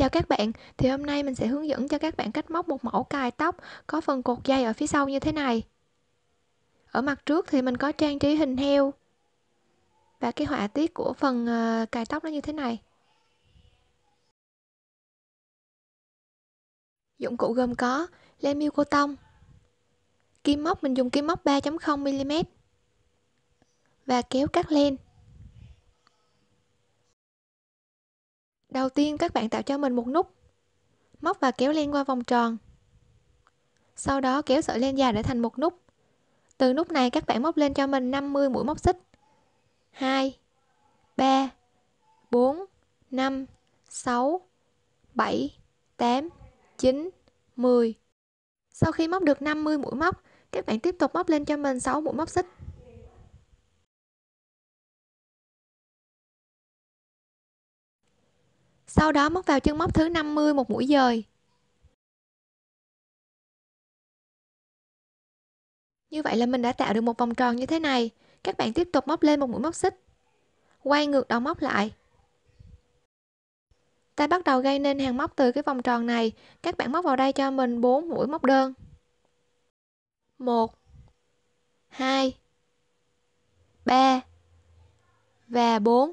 Chào các bạn, thì hôm nay mình sẽ hướng dẫn cho các bạn cách móc một mẫu cài tóc có phần cột dây ở phía sau như thế này. Ở mặt trước thì mình có trang trí hình heo và cái họa tiết của phần ờ, cài tóc nó như thế này. Dụng cụ gồm có len miêu cô tông, kim móc mình dùng kim móc 3.0mm và kéo cắt len. Đầu tiên các bạn tạo cho mình một nút Móc và kéo len qua vòng tròn Sau đó kéo sợi len dài để thành một nút Từ nút này các bạn móc lên cho mình 50 mũi móc xích 2 3 4 5 6 7 8 9 10 Sau khi móc được 50 mũi móc các bạn tiếp tục móc lên cho mình 6 mũi móc xích sau đó móc vào chân móc thứ 50 một mũi dời như vậy là mình đã tạo được một vòng tròn như thế này các bạn tiếp tục móc lên một mũi móc xích quay ngược đầu móc lại ta bắt đầu gây nên hàng móc từ cái vòng tròn này các bạn móc vào đây cho mình 4 mũi móc đơn 1 2 3 và 4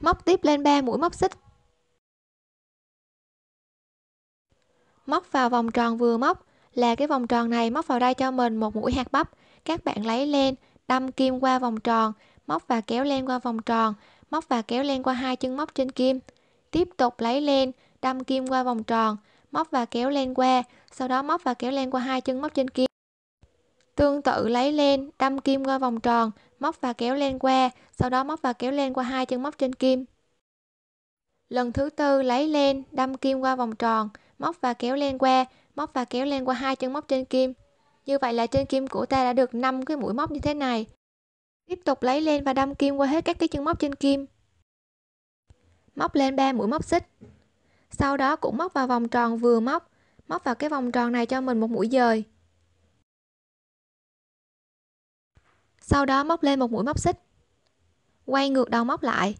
móc tiếp lên 3 mũi móc xích móc vào vòng tròn vừa móc là cái vòng tròn này móc vào đây cho mình một mũi hạt bắp các bạn lấy lên đâm kim qua vòng tròn móc và kéo len qua vòng tròn móc và kéo len qua hai chân móc trên kim tiếp tục lấy lên đâm kim qua vòng tròn móc và kéo len qua sau đó móc và kéo len qua hai chân móc trên kim Tương tự lấy len, đâm kim qua vòng tròn, móc và kéo len qua, sau đó móc và kéo len qua hai chân móc trên kim. Lần thứ tư lấy len, đâm kim qua vòng tròn, móc và kéo len qua, móc và kéo len qua hai chân móc trên kim. Như vậy là trên kim của ta đã được 5 cái mũi móc như thế này. Tiếp tục lấy len và đâm kim qua hết các cái chân móc trên kim. Móc lên 3 mũi móc xích. Sau đó cũng móc vào vòng tròn vừa móc, móc vào cái vòng tròn này cho mình một mũi dời. sau đó móc lên một mũi móc xích quay ngược đầu móc lại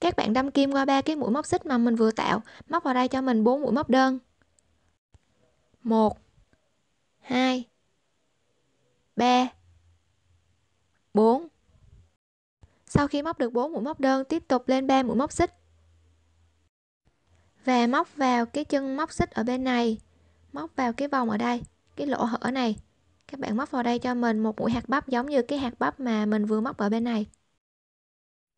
các bạn đâm kim qua ba cái mũi móc xích mà mình vừa tạo móc vào đây cho mình bốn mũi móc đơn 1 2 3 4 sau khi móc được 4 mũi móc đơn tiếp tục lên 3 mũi móc xích và móc vào cái chân móc xích ở bên này móc vào cái vòng ở đây cái lỗ hở này các bạn móc vào đây cho mình một mũi hạt bắp giống như cái hạt bắp mà mình vừa móc ở bên này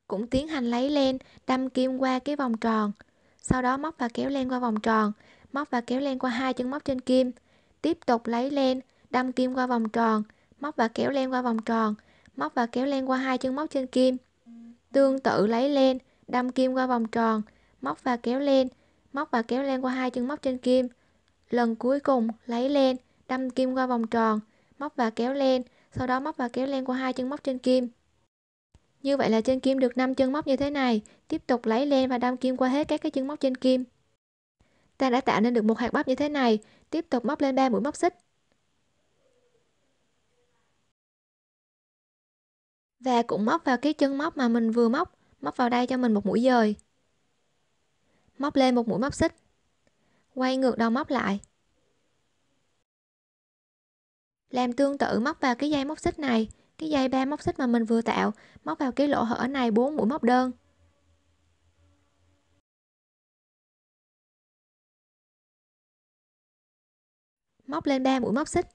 cũng tiến hành lấy len đâm kim qua cái vòng tròn sau đó móc và kéo len qua vòng tròn móc và kéo len qua hai chân móc trên kim tiếp tục lấy len đâm kim qua vòng tròn móc và kéo len qua vòng tròn móc và kéo len qua hai chân móc trên kim tương tự lấy len đâm kim qua vòng tròn móc và kéo len móc và kéo len qua hai chân móc trên kim lần cuối cùng lấy len đâm kim qua vòng tròn, móc và kéo len, sau đó móc và kéo len qua hai chân móc trên kim. Như vậy là trên kim được 5 chân móc như thế này, tiếp tục lấy len và đâm kim qua hết các cái chân móc trên kim. Ta đã tạo nên được một hạt bắp như thế này, tiếp tục móc lên 3 mũi móc xích. Và cũng móc vào cái chân móc mà mình vừa móc, móc vào đây cho mình một mũi dời. Móc lên một mũi móc xích. Quay ngược đầu móc lại làm tương tự móc vào cái dây móc xích này cái dây ba móc xích mà mình vừa tạo móc vào cái lỗ hở này 4 mũi móc đơn móc lên 3 mũi móc xích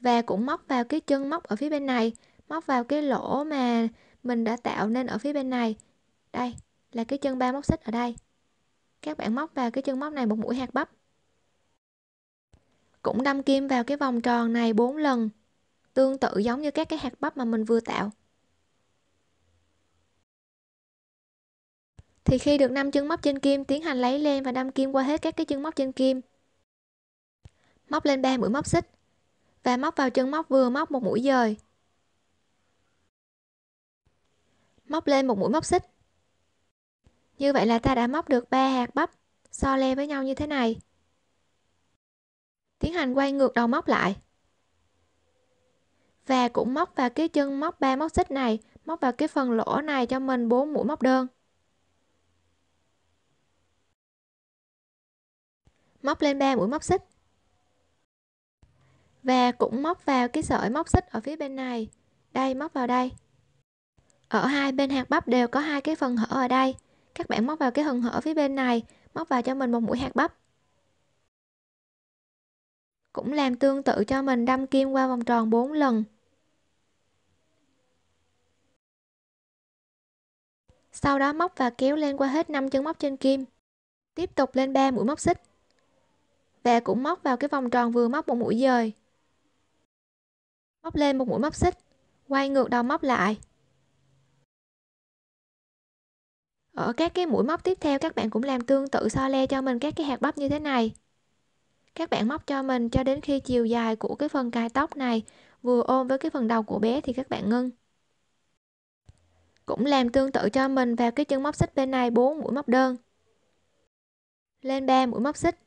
và cũng móc vào cái chân móc ở phía bên này móc vào cái lỗ mà mình đã tạo nên ở phía bên này đây là cái chân ba móc xích ở đây các bạn móc vào cái chân móc này một mũi hạt bắp cũng đâm kim vào cái vòng tròn này 4 lần tương tự giống như các cái hạt bắp mà mình vừa tạo thì khi được 5 chân móc trên kim tiến hành lấy lên và đâm kim qua hết các cái chân móc trên kim móc lên 3 mũi móc xích và móc vào chân móc vừa móc một mũi dời móc lên một mũi móc xích như vậy là ta đã móc được ba hạt bắp so le với nhau như thế này Tiến hành quay ngược đầu móc lại. Và cũng móc vào cái chân móc 3 móc xích này, móc vào cái phần lỗ này cho mình 4 mũi móc đơn. Móc lên 3 mũi móc xích. Và cũng móc vào cái sợi móc xích ở phía bên này. Đây móc vào đây. Ở hai bên hạt bắp đều có hai cái phần hở ở đây. Các bạn móc vào cái phần hở phía bên này, móc vào cho mình một mũi hạt bắp cũng làm tương tự cho mình đâm kim qua vòng tròn 4 lần sau đó móc và kéo lên qua hết 5 chân móc trên kim tiếp tục lên 3 mũi móc xích và cũng móc vào cái vòng tròn vừa móc một mũi dời móc lên một mũi móc xích quay ngược đầu móc lại ở các cái mũi móc tiếp theo các bạn cũng làm tương tự so le cho mình các cái hạt bắp như thế này các bạn móc cho mình cho đến khi chiều dài của cái phần cài tóc này vừa ôm với cái phần đầu của bé thì các bạn ngưng cũng làm tương tự cho mình vào cái chân móc xích bên này 4 mũi móc đơn lên 3 mũi móc xích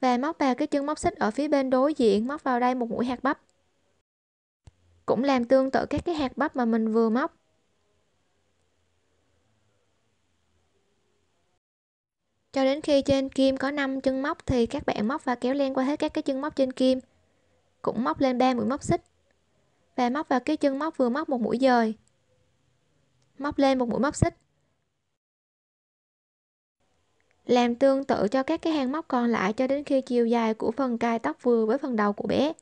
và móc vào cái chân móc xích ở phía bên đối diện móc vào đây một mũi hạt bắp cũng làm tương tự các cái hạt bắp mà mình vừa móc cho đến khi trên kim có 5 chân móc thì các bạn móc và kéo len qua hết các cái chân móc trên kim cũng móc lên 3 mũi móc xích và móc vào cái chân móc vừa móc một mũi dời móc lên một mũi móc xích làm tương tự cho các cái hàng móc còn lại cho đến khi chiều dài của phần cài tóc vừa với phần đầu của bé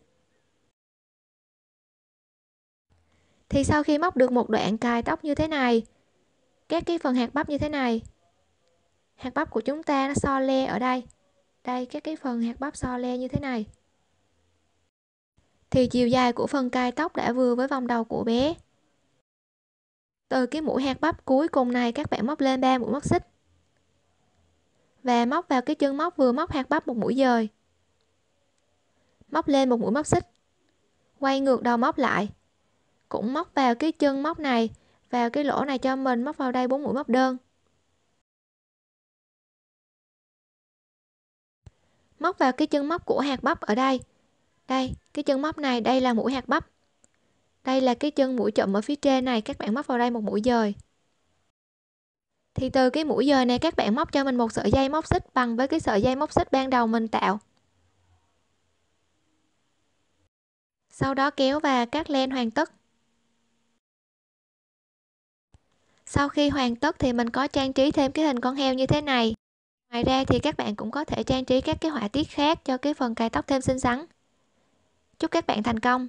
thì sau khi móc được một đoạn cài tóc như thế này các cái phần hạt bắp như thế này hạt bắp của chúng ta nó so le ở đây đây các cái phần hạt bắp so le như thế này thì chiều dài của phần cài tóc đã vừa với vòng đầu của bé từ cái mũi hạt bắp cuối cùng này các bạn móc lên 3 mũi móc xích và móc vào cái chân móc vừa móc hạt bắp một mũi dời móc lên một mũi móc xích quay ngược đầu móc lại cũng móc vào cái chân móc này vào cái lỗ này cho mình móc vào đây bốn mũi móc đơn móc vào cái chân móc của hạt bắp ở đây đây cái chân móc này đây là mũi hạt bắp đây là cái chân mũi chậm ở phía trên này các bạn móc vào đây một mũi dời thì từ cái mũi dời này các bạn móc cho mình một sợi dây móc xích bằng với cái sợi dây móc xích ban đầu mình tạo sau đó kéo và cắt len hoàn tất sau khi hoàn tất thì mình có trang trí thêm cái hình con heo như thế này Ngoài ra thì các bạn cũng có thể trang trí các cái họa tiết khác cho cái phần cài tóc thêm xinh xắn. Chúc các bạn thành công!